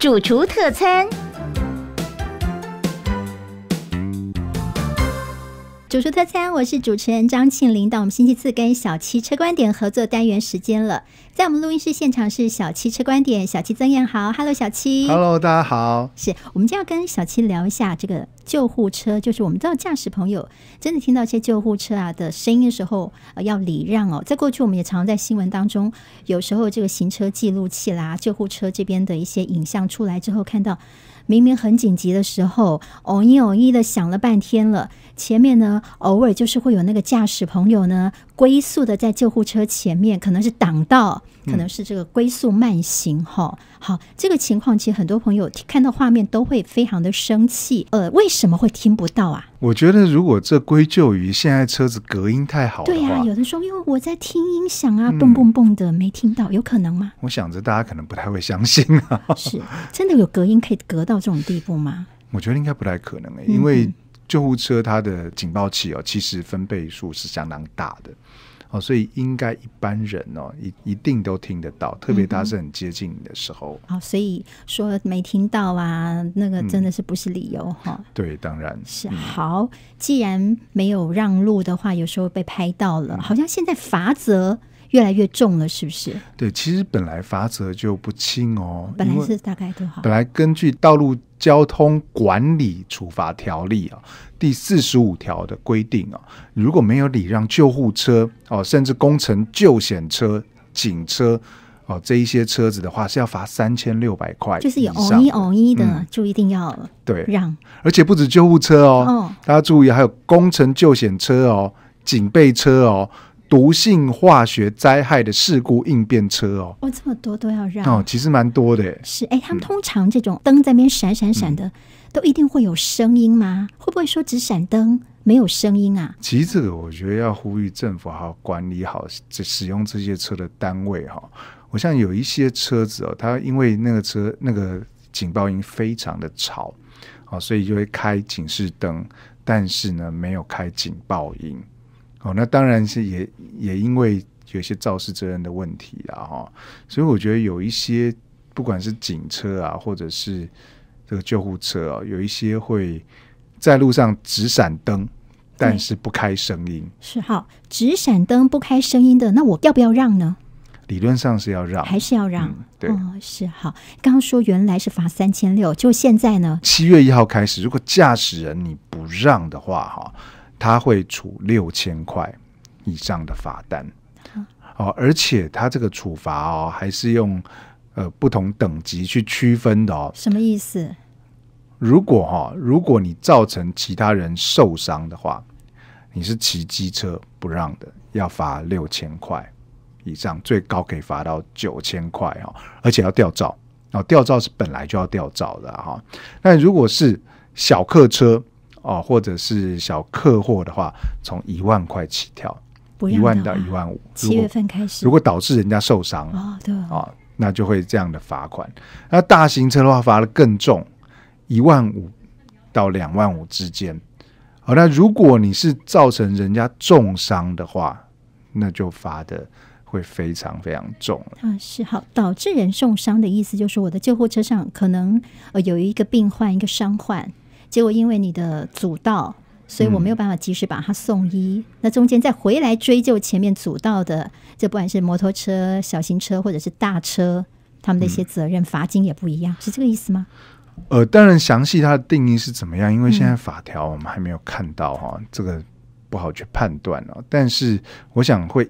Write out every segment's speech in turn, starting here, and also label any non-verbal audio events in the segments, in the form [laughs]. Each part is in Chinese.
主厨特餐。主厨特餐，我是主持人张庆林。到我们星期四跟小七车观点合作单元时间了。在我们录音室现场是小七车观点，小七曾燕好，Hello 小七，Hello 大家好，是我们天要跟小七聊一下这个救护车，就是我们知道驾驶朋友真的听到一些救护车啊的声音的时候，呃，要礼让哦。在过去我们也常常在新闻当中，有时候这个行车记录器啦，救护车这边的一些影像出来之后，看到。明明很紧急的时候，偶一偶一的想了半天了。前面呢，偶尔就是会有那个驾驶朋友呢，龟速的在救护车前面，可能是挡道，可能是这个龟速慢行哈。好，这个情况其实很多朋友看到画面都会非常的生气。呃，为什么会听不到啊？我觉得如果这归咎于现在车子隔音太好，对呀。有的时候因为我在听音响啊，蹦蹦蹦的没听到，有可能吗？我想着大家可能不太会相信啊。是，真的有隔音可以隔。到这种地步吗？我觉得应该不太可能，因为救护车它的警报器哦，其实分贝数是相当大的哦，所以应该一般人哦，一一定都听得到，特别他是很接近你的时候。好，所以说没听到啊，那个真的是不是理由哈？对，当然是好。既然没有让路的话，有时候被拍到了，好像现在罚则。越来越重了，是不是？对，其实本来罚则就不轻哦。本来是大概多少？本来根据《道路交通管理处罚条例》啊第四十五条的规定啊，如果没有礼让救护车哦，甚至工程救险车、警车哦这一些车子的话，是要罚三千六百块。就是有偶一偶一的，就一定要对让。而且不止救护车哦，大家注意，还有工程救险车哦、警备车哦。毒性化学灾害的事故应变车哦，哇，这么多都要让哦，其实蛮多的，是哎，他们通常这种灯在边闪闪闪的，都一定会有声音吗？会不会说只闪灯没有声音啊？其实这个我觉得要呼吁政府好管理好这使用这些车的单位哈。我像有一些车子哦，它因为那个车那个警报音非常的吵，哦，所以就会开警示灯，但是呢没有开警报音。哦，那当然是也也因为有些肇事责任的问题啊哈，所以我觉得有一些不管是警车啊，或者是这个救护车啊，有一些会在路上直闪灯，但是不开声音。是好，直闪灯不开声音的，那我要不要让呢？理论上是要让，还是要让？对，是好。刚刚说原来是罚三千六，就现在呢？七月一号开始，如果驾驶人你不让的话，哈。他会处六千块以上的罚单哦，而且他这个处罚哦，还是用呃不同等级去区分的哦。什么意思？如果哈，如果你造成其他人受伤的话，你是骑机车不让的，要罚六千块以上，最高可以罚到九千块哈，而且要吊照。哦，吊照是本来就要吊照的哈。那如果是小客车，哦，或者是小客货的话，从一万块起跳，一万到一万五。七月份开始，如果导致人家受伤，哦，对，啊，那就会这样的罚款。那大型车的话，罚的更重，一万五到两万五之间。好，那如果你是造成人家重伤的话，那就罚的会非常非常重。啊，是好，导致人受伤的意思就是，我的救护车上可能呃有一个病患，一个伤患。结果因为你的阻道，所以我没有办法及时把他送医。那中间再回来追究前面阻道的，就不管是摩托车、小型车或者是大车，他们的一些责任罚金也不一样，是这个意思吗？呃，当然详细它的定义是怎么样，因为现在法条我们还没有看到哈，这个不好去判断哦。但是我想会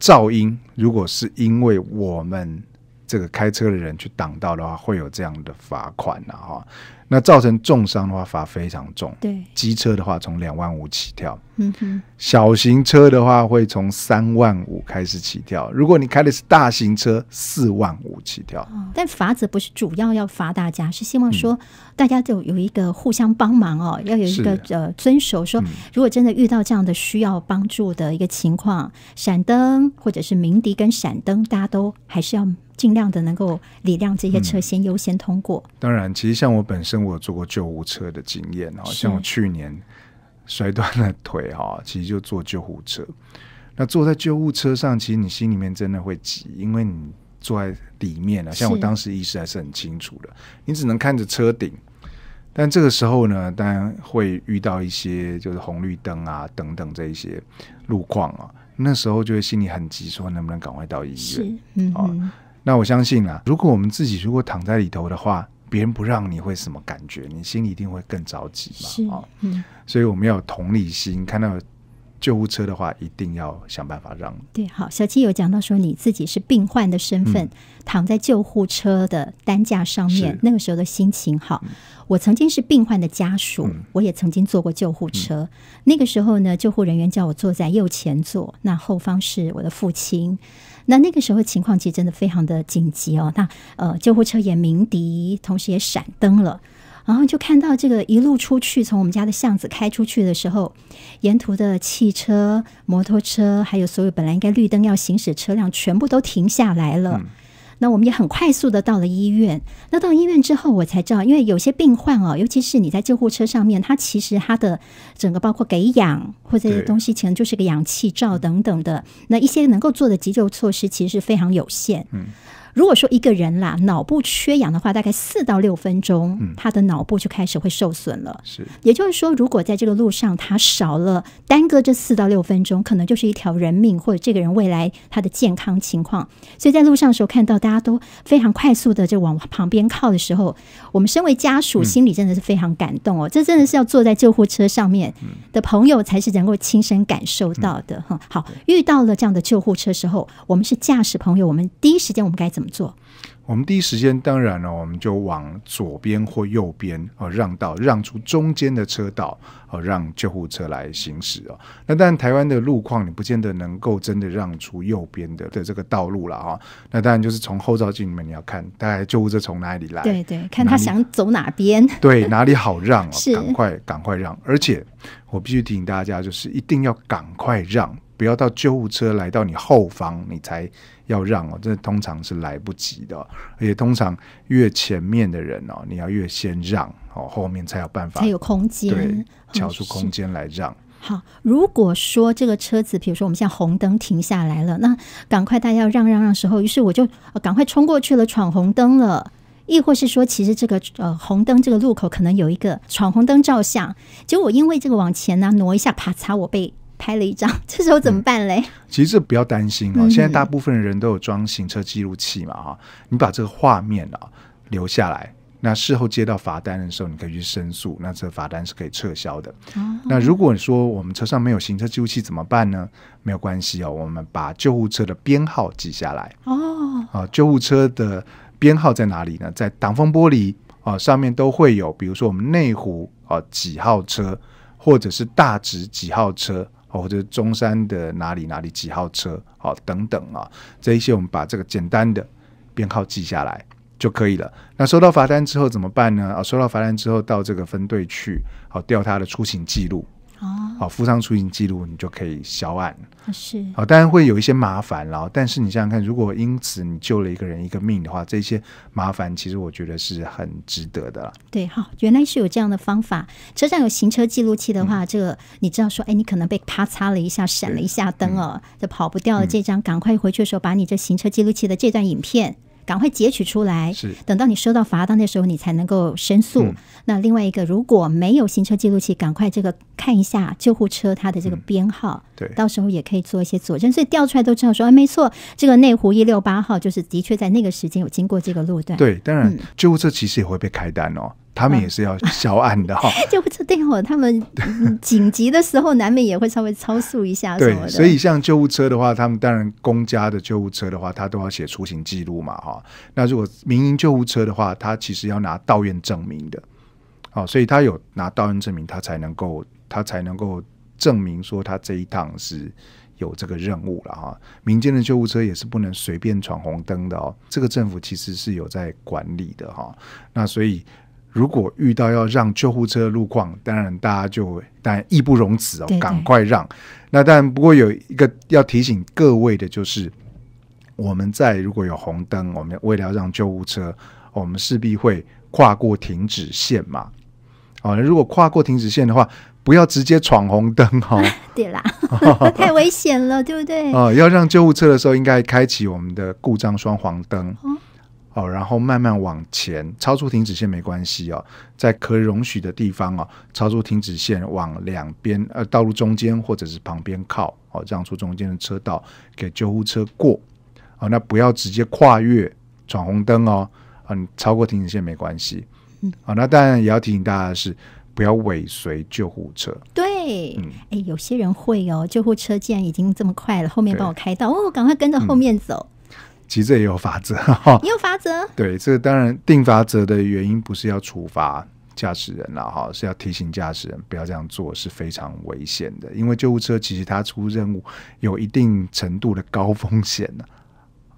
噪音，如果是因为我们这个开车的人去挡道的话，会有这样的罚款呢哈。那造成重伤的话，罚非常重。对，机车的话，从两万五起跳。嗯哼，小型车的话，会从三万五开始起跳。如果你开的是大型车，四万五起跳。但罚则不是主要要罚大家，是希望说大家就有一个互相帮忙哦，要有一个呃遵守。说如果真的遇到这样的需要帮助的一个情况，闪灯或者是鸣笛跟闪灯，大家都还是要尽量的能够礼让这些车先优先通过。当然，其实像我本身。我做过救护车的经验，哈，像我去年摔断了腿，哈，其实就坐救护车。那坐在救护车上，其实你心里面真的会急，因为你坐在里面了。像我当时意识还是很清楚的，你只能看着车顶。但这个时候呢，当然会遇到一些就是红绿灯啊等等这一些路况啊。那时候就会心里很急，说能不能赶快到医院？嗯，啊，那我相信啊，如果我们自己如果躺在里头的话，别人不让你会什么感觉？你心里一定会更着急嘛。是，嗯，所以我们要有同理心。看到救护车的话，一定要想办法让。对，好，小七有讲到说你自己是病患的身份，躺在救护车的担架上面，那个时候的心情。好，我曾经是病患的家属，我也曾经坐过救护车。那个时候呢，救护人员叫我坐在右前座，那后方是我的父亲。那那个时候情况其实真的非常的紧急哦，那呃救护车也鸣笛，同时也闪灯了，然后就看到这个一路出去，从我们家的巷子开出去的时候，沿途的汽车、摩托车，还有所有本来应该绿灯要行驶车辆，全部都停下来了。那我们也很快速的到了医院。那到医院之后，我才知道，因为有些病患哦，尤其是你在救护车上面，他其实他的整个包括给氧或者些东西，其实就是个氧气罩等等的。那一些能够做的急救措施，其实是非常有限。嗯。如果说一个人啦脑部缺氧的话，大概四到六分钟，他的脑部就开始会受损了。是，也就是说，如果在这个路上他少了耽搁这四到六分钟，可能就是一条人命，或者这个人未来他的健康情况。所以在路上的时候看到大家都非常快速的就往旁边靠的时候，我们身为家属心里真的是非常感动哦。这真的是要坐在救护车上面的朋友才是能够亲身感受到的哈。好，遇到了这样的救护车时候，我们是驾驶朋友，我们第一时间我们该怎么？做，我们第一时间当然了，我们就往左边或右边哦，让道，让出中间的车道哦，让救护车来行驶哦。那但台湾的路况，你不见得能够真的让出右边的的这个道路了啊。那当然就是从后照镜里面你要看，大概救护车从哪里来，对对，看他想走哪边，对哪里好让哦，赶快赶快让。而且我必须提醒大家，就是一定要赶快让。不要到救护车来到你后方，你才要让哦，这通常是来不及的。而且通常越前面的人哦，你要越先让哦，后面才有办法，才有空间，对，找出空间来让。好，如果说这个车子，比如说我们现在红灯停下来了，那赶快大家要让让让时候，于是我就赶快冲过去了，闯红灯了。亦或是说，其实这个呃红灯这个路口可能有一个闯红灯照相，结果因为这个往前呢挪一下，啪嚓，我被。拍了一张，[laughs] 这时候怎么办嘞？其实这不要担心哦，现在大部分人都有装行车记录器嘛，哈，你把这个画面啊留下来，那事后接到罚单的时候，你可以去申诉，那这罚单是可以撤销的。那如果说我们车上没有行车记录器怎么办呢？没有关系哦，我们把救护车的编号记下来哦。啊，救护车的编号在哪里呢？在挡风玻璃啊上面都会有，比如说我们内湖啊几号车，或者是大直几号车。哦，或者是中山的哪里哪里几号车，好等等啊，这一些我们把这个简单的编号记下来就可以了。那收到罚单之后怎么办呢？啊，收到罚单之后到这个分队去，好调他的出行记录。哦，附上出行记录，你就可以销案了。是哦，当然会有一些麻烦，然后，但是你想想看，如果因此你救了一个人一个命的话，这些麻烦其实我觉得是很值得的。对，好，原来是有这样的方法。车上有行车记录器的话，这个你知道说，哎，你可能被啪擦了一下，闪了一下灯哦，就跑不掉。了。这张赶快回去的时候，把你这行车记录器的这段影片。赶快截取出来，是等到你收到罚单的时候，你才能够申诉。那另外一个，如果没有行车记录器，赶快这个看一下救护车它的这个编号，对，到时候也可以做一些佐证。所以调出来都知道说，哎，没错，这个内湖一六八号就是的确在那个时间有经过这个路段。对，当然救护车其实也会被开单哦。他们也是要销案的哈，救护车会儿他们 [laughs] 紧急的时候难免也会稍微超速一下什么的。所以，像救护车的话，他们当然公家的救护车的话，他都要写出行记录嘛哈。那如果民营救护车的话，他其实要拿道院证明的。哦，所以他有拿道院证明，他才能够，他才能够证明说他这一趟是有这个任务了哈。民间的救护车也是不能随便闯红灯的哦。这个政府其实是有在管理的哈。那所以。如果遇到要让救护车的路况，当然大家就当然义不容辞哦，赶快让。那但不过有一个要提醒各位的就是，我们在如果有红灯，我们为了让救护车，我们势必会跨过停止线嘛。哦，如果跨过停止线的话，不要直接闯红灯哈。对啦，那 [laughs] 太危险了，对不对？啊，要让救护车的时候，应该开启我们的故障双黄灯。哦，然后慢慢往前，超出停止线没关系哦，在可容许的地方哦，超出停止线往两边呃道路中间或者是旁边靠哦，让出中间的车道给救护车过哦，那不要直接跨越闯红灯哦，嗯，超过停止线没关系，嗯，好，那当然也要提醒大家的是，不要尾随救护车。对，哎，有些人会哦，救护车既然已经这么快了，后面帮我开道，哦，赶快跟着后面走。其实也有法则，哈，[laughs] 有法则。对，这个当然定法则的原因不是要处罚驾驶人了，哈，是要提醒驾驶人不要这样做，是非常危险的。因为救护车其实它出任务有一定程度的高风险呢。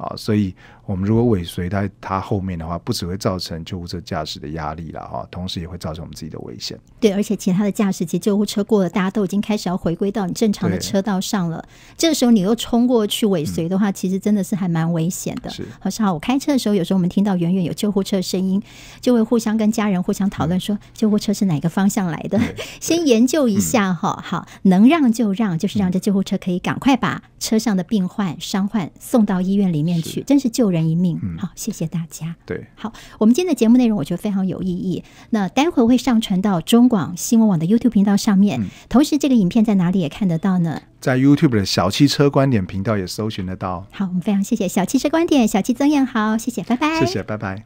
啊，所以我们如果尾随在它后面的话，不只会造成救护车驾驶的压力了哈，同时也会造成我们自己的危险。对，而且其他的驾驶及救护车过了，大家都已经开始要回归到你正常的车道上了。这个时候你又冲过去尾随的话，其实真的是还蛮危险的。是。好，像我开车的时候，有时候我们听到远远有救护车声音，就会互相跟家人互相讨论说，救护车是哪个方向来的，先研究一下哈。好，能让就让，就是让这救护车可以赶快把车上的病患、伤患送到医院里面。面去真是救人一命，好，谢谢大家。对，好，我们今天的节目内容我觉得非常有意义。那待会儿会上传到中广新闻网的 YouTube 频道上面，同时这个影片在哪里也看得到呢？在 YouTube 的小汽车观点频道也搜寻得到。好，我们非常谢谢小汽车观点小齐曾彦，好，谢谢，拜拜，谢谢，拜拜。